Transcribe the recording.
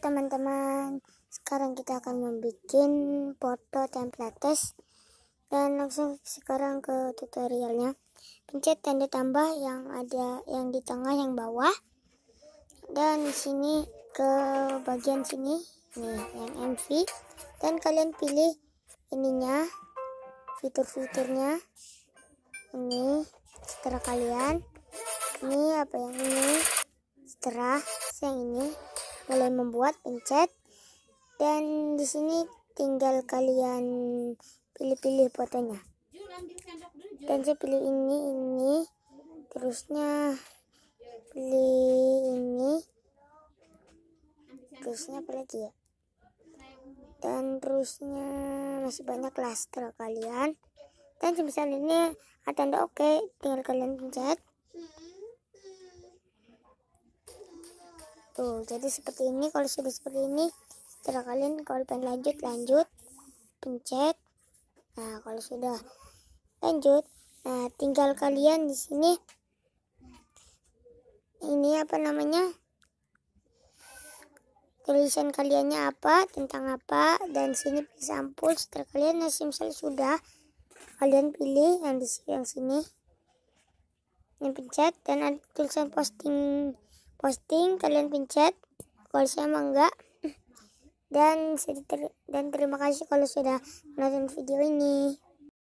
teman-teman sekarang kita akan membuat foto template test dan langsung sekarang ke tutorialnya pencet tanda tambah yang ada yang di tengah yang bawah dan sini ke bagian sini nih yang MV dan kalian pilih ininya fitur-fiturnya ini setelah kalian ini apa yang ini setelah yang ini kalian membuat pencet dan di sini tinggal kalian pilih-pilih fotonya dan saya pilih ini ini terusnya pilih ini terusnya apa lagi ya dan terusnya masih banyak cluster kalian dan misalnya ini ada tanda oke okay, tinggal kalian pencet tuh jadi seperti ini kalau sudah seperti ini setelah kalian kalau pengen lanjut lanjut pencet nah kalau sudah lanjut nah tinggal kalian di sini ini apa namanya tulisan kaliannya apa tentang apa dan sini bisa ampul setelah kalian nasi misalnya sudah kalian pilih yang di yang sini ini pencet dan ada tulisan posting posting kalian pencet kalau saya emang enggak dan dan terima kasih kalau sudah nonton video ini